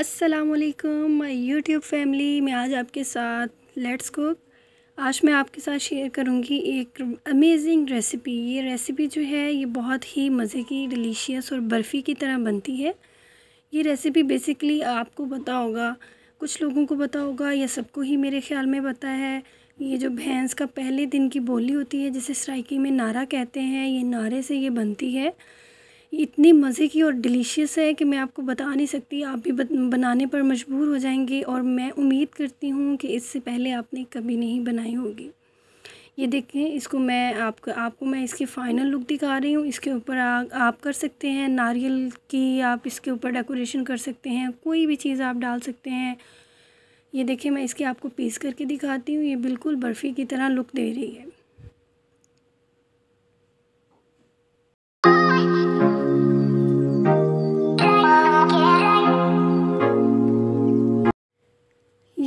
असलकम my YouTube family मैं आज आपके साथ लेट्स कुक आज मैं आपके साथ शेयर करूँगी एक अमेजिंग रेसिपी ये रेसिपी जो है ये बहुत ही मज़े की डिलीशियस और बर्फ़ी की तरह बनती है ये रेसिपी बेसिकली आपको पता होगा कुछ लोगों को पता होगा या सबको ही मेरे ख्याल में पता है ये जो भैंस का पहले दिन की बोली होती है जिसे सराइकी में नारा कहते हैं ये नारे से ये बनती है इतनी मज़े की और डिलीशियस है कि मैं आपको बता नहीं सकती आप भी बनाने पर मजबूर हो जाएंगे और मैं उम्मीद करती हूँ कि इससे पहले आपने कभी नहीं बनाई होगी ये देखें इसको मैं आपको आपको मैं इसकी फ़ाइनल लुक दिखा रही हूँ इसके ऊपर आप कर सकते हैं नारियल की आप इसके ऊपर डेकोरेशन कर सकते हैं कोई भी चीज़ आप डाल सकते हैं ये देखिए मैं इसके आपको पीस करके दिखाती हूँ ये बिल्कुल बर्फ़ी की तरह लुक दे रही है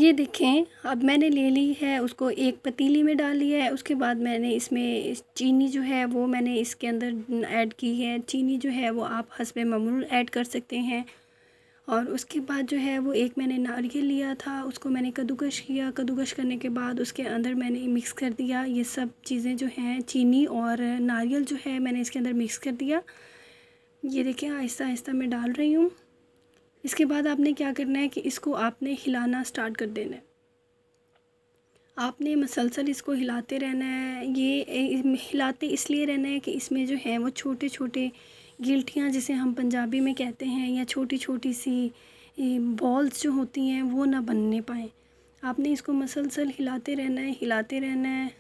ये देखें अब मैंने ले ली है उसको एक पतीली में डाल लिया है उसके बाद मैंने इसमें चीनी जो है वो मैंने इसके अंदर ऐड की है चीनी जो है वो आप हसब ममूल ऐड कर सकते हैं और उसके बाद जो है वो एक मैंने नारियल लिया था उसको मैंने कद्दूकश किया कद्दूकश करने के बाद उसके अंदर मैंने मिक्स कर दिया ये सब चीज़ें जो हैं चीनी और नारियल जो है मैंने इसके अंदर मिक्स कर दिया ये देखें आहिस्ता आहिस्ता मैं डाल रही हूँ इसके बाद आपने क्या करना है कि इसको आपने हिलाना स्टार्ट कर देना है आपने मसलसल इसको हिलाते रहना है ये हिलाते इसलिए रहना है कि इसमें जो है वो छोटे छोटे गिल्टियाँ जिसे हम पंजाबी में कहते हैं या छोटी छोटी सी बॉल्स जो होती हैं वो ना बनने पाएँ आपने इसको मसलसल हिलाते रहना है हिलाते रहना है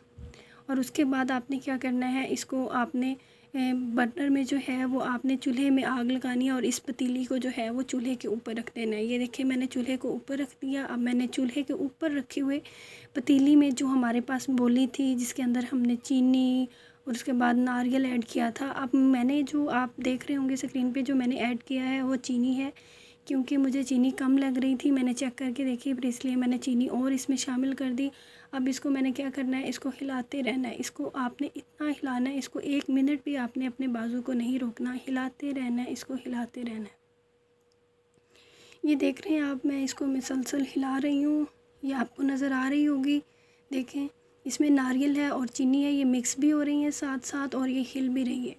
और उसके बाद आपने क्या करना है इसको आपने बर्नर में जो है वो आपने चूल्हे में आग लगानी है और इस पतीली को जो है वो चूल्हे के ऊपर रख देना है ये देखिए मैंने चूल्हे को ऊपर रख दिया अब मैंने चूल्हे के ऊपर रखे हुए पतीली में जो हमारे पास बोली थी जिसके अंदर हमने चीनी और उसके बाद नारियल ऐड किया था अब मैंने जो आप देख रहे होंगे स्क्रीन पर जो मैंने ऐड किया है वो चीनी है क्योंकि मुझे चीनी कम लग रही थी मैंने चेक करके देखी फिर इसलिए मैंने चीनी और इसमें शामिल कर दी अब इसको मैंने क्या करना है इसको हिलाते रहना है इसको आपने इतना हिलाना है इसको एक मिनट भी आपने अपने बाजू को नहीं रोकना हिलाते रहना है इसको हिलाते रहना है ये देख रहे हैं आप मैं इसको मसलसल हिला रही हूँ ये आपको नज़र आ रही होगी देखें इसमें नारियल है और चीनी है ये मिक्स भी हो रही है साथ साथ और ये हिल भी रही है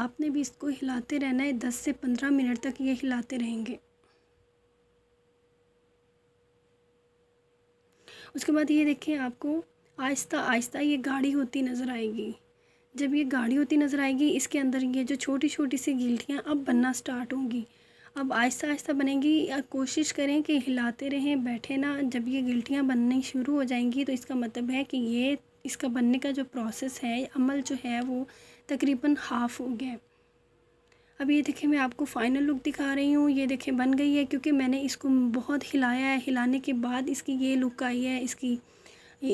आपने भी इसको हिलाते रहना है दस से पंद्रह मिनट तक ये हिलाते रहेंगे उसके बाद ये देखें आपको आहिस्ता आहिस्ता ये गाढ़ी होती नज़र आएगी जब ये गाढ़ी होती नज़र आएगी इसके अंदर ये जो छोटी छोटी सी गिल्टियाँ अब बनना स्टार्ट होंगी अब आहिस्ता आहिस्ता बनेगी कोशिश करें कि हिलाते रहें बैठे ना जब ये गिल्टियाँ बननी शुरू हो जाएंगी तो इसका मतलब है कि ये इसका बनने का जो प्रोसेस है अमल जो है वो तकरीबन हाफ़ हो गया अब ये देखें मैं आपको फ़ाइनल लुक दिखा रही हूँ ये देखें बन गई है क्योंकि मैंने इसको बहुत हिलाया है हिलाने के बाद इसकी ये लुक आई है इसकी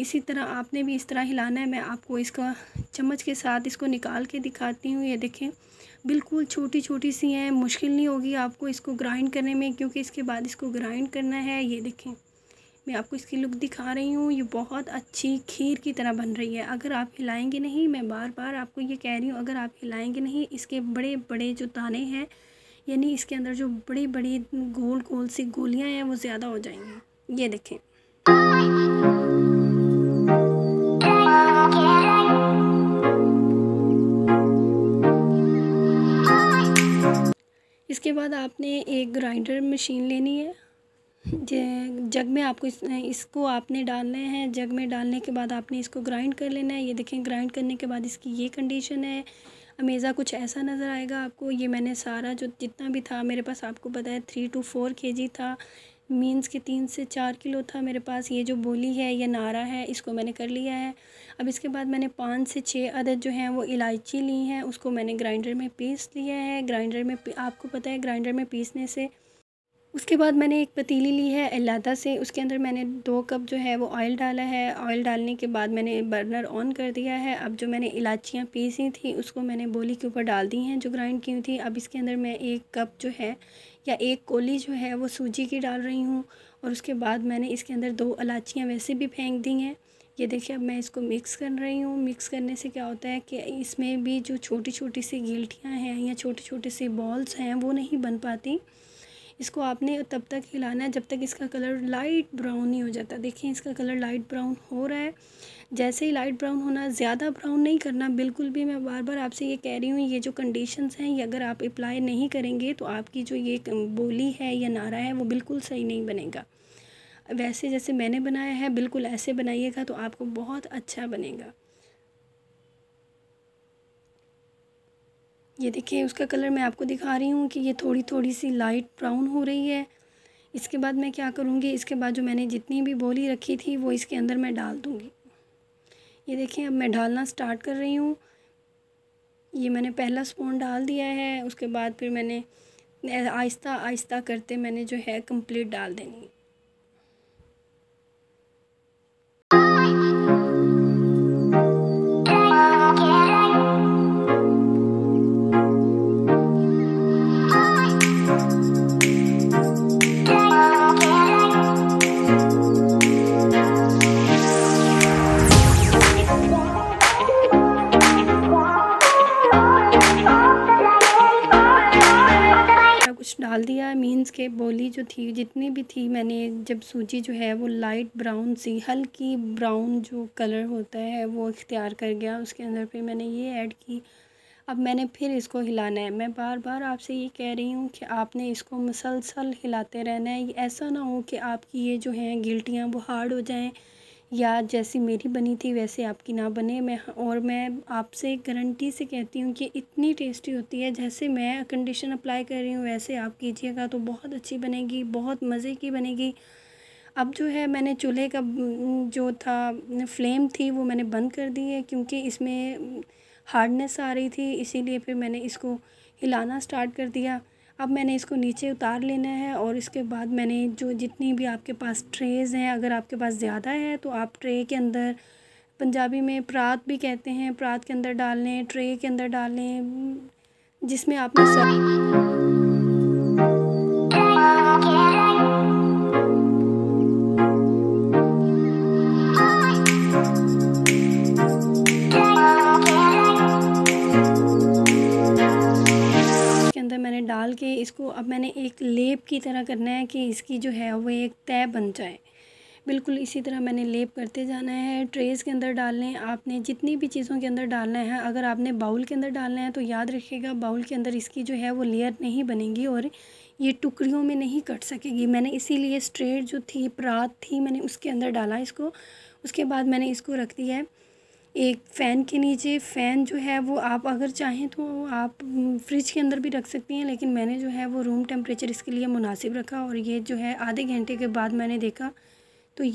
इसी तरह आपने भी इस तरह हिलाना है मैं आपको इसका चम्मच के साथ इसको निकाल के दिखाती हूँ ये देखें बिल्कुल छोटी छोटी सी हैं मुश्किल नहीं होगी आपको इसको ग्राइंड करने में क्योंकि इसके बाद इसको ग्राइंड करना है ये देखें मैं आपको इसकी लुक दिखा रही हूँ ये बहुत अच्छी खीर की तरह बन रही है अगर आप हिलाएंगे नहीं मैं बार बार आपको ये कह रही हूँ अगर आप हिलाएंगे नहीं इसके बड़े बड़े जो दाने हैं यानी इसके अंदर जो बड़ी बड़ी गोल गोल सी गोलियाँ हैं वो ज़्यादा हो जाएंगी ये देखें इसके बाद आपने एक ग्राइंडर मशीन लेनी है जग में आपको इस, इसको आपने डालना है जग में डालने के बाद आपने इसको ग्राइंड कर लेना है ये देखें ग्राइंड करने के बाद इसकी ये कंडीशन है अमेज़ा कुछ ऐसा नज़र आएगा आपको ये मैंने सारा जो जितना भी था मेरे पास आपको बताया थ्री टू फोर के जी था मीन्स के तीन से चार किलो था मेरे पास ये जो बोली है या नारा है इसको मैंने कर लिया है अब इसके बाद मैंने पाँच से छः अदद जो हैं वो इलायची ली हैं उसको मैंने ग्राइंडर में पीस लिया है ग्राइंडर में आपको पता है ग्राइंडर में पीसने से उसके बाद मैंने एक पतीली ली है अलादा से उसके अंदर मैंने दो कप जो है वो ऑयल डाला है ऑयल डालने के बाद मैंने बर्नर ऑन कर दिया है अब जो मैंने इलाचियाँ पीसी थी उसको मैंने बोली के ऊपर डाल दी हैं जो ग्राइंड की हुई थी अब इसके अंदर मैं एक कप जो है या एक कोली जो है वो सूजी की डाल रही हूँ और उसके बाद मैंने इसके अंदर दो इलाचियाँ वैसे भी फेंक दी हैं ये देखिए अब मैं इसको मिक्स कर रही हूँ मिक्स करने से क्या होता है कि इसमें भी जो छोटी छोटी सी गिल्टियाँ हैं या छोटे छोटे से बॉल्स हैं वो नहीं बन पाती इसको आपने तब तक हिलाना है जब तक इसका कलर लाइट ब्राउन नहीं हो जाता देखिए इसका कलर लाइट ब्राउन हो रहा है जैसे ही लाइट ब्राउन होना ज़्यादा ब्राउन नहीं करना बिल्कुल भी मैं बार बार आपसे ये कह रही हूँ ये जो कंडीशंस हैं ये अगर आप अप्लाई नहीं करेंगे तो आपकी जो ये बोली है या नारा है वो बिल्कुल सही नहीं बनेगा वैसे जैसे मैंने बनाया है बिल्कुल ऐसे बनाइएगा तो आपको बहुत अच्छा बनेगा ये देखिए उसका कलर मैं आपको दिखा रही हूँ कि ये थोड़ी थोड़ी सी लाइट ब्राउन हो रही है इसके बाद मैं क्या करूँगी इसके बाद जो मैंने जितनी भी बोली रखी थी वो इसके अंदर मैं डाल दूँगी ये देखें अब मैं डालना स्टार्ट कर रही हूँ ये मैंने पहला स्पून डाल दिया है उसके बाद फिर मैंने आहिस्ता आहिस्ता करते मैंने जो है कंप्लीट डाल देनी बोली जो थी जितनी भी थी मैंने जब सूजी जो है वो लाइट ब्राउन सी हल्की ब्राउन जो कलर होता है वो इख्तियार कर गया उसके अंदर फिर मैंने ये ऐड की अब मैंने फिर इसको हिलाना है मैं बार बार आपसे ये कह रही हूँ कि आपने इसको मुसलसल हिलाते रहना है ऐसा ना हो कि आपकी ये जो हैं गिल्टियाँ वो हार्ड हो जाएँ या जैसी मेरी बनी थी वैसे आपकी ना बने मैं और मैं आपसे गारंटी से कहती हूँ कि इतनी टेस्टी होती है जैसे मैं कंडीशन अप्लाई कर रही हूँ वैसे आप कीजिएगा तो बहुत अच्छी बनेगी बहुत मज़े की बनेगी अब जो है मैंने चूल्हे का जो था फ्लेम थी वो मैंने बंद कर दी है क्योंकि इसमें हार्डनेस आ रही थी इसीलिए फिर मैंने इसको हिलाना स्टार्ट कर दिया अब मैंने इसको नीचे उतार लेना है और इसके बाद मैंने जो जितनी भी आपके पास ट्रेज़ हैं अगर आपके पास ज़्यादा है तो आप ट्रे के अंदर पंजाबी में प्रात भी कहते हैं प्रात के अंदर डाल लें ट्रे के अंदर डाल लें जिसमें आपने सब इसको अब मैंने एक लेप की तरह करना है कि इसकी जो है वो एक तय बन जाए बिल्कुल इसी तरह मैंने लेप करते जाना है ट्रेस के अंदर डालने आपने जितनी भी चीज़ों के अंदर डालना है अगर आपने बाउल के अंदर डालना है तो याद रखिएगा बाउल के अंदर इसकी जो है वो लेयर नहीं बनेगी और ये टुकड़ियों में नहीं कट सकेगी मैंने इसीलिए स्ट्रेट जो थी प्रात थी मैंने उसके अंदर डाला इसको उसके बाद मैंने इसको रख दिया है एक फ़ैन के नीचे फ़ैन जो है वो आप अगर चाहें तो आप फ्रिज के अंदर भी रख सकती हैं लेकिन मैंने जो है वो रूम टेम्परेचर इसके लिए मुनासिब रखा और ये जो है आधे घंटे के बाद मैंने देखा तो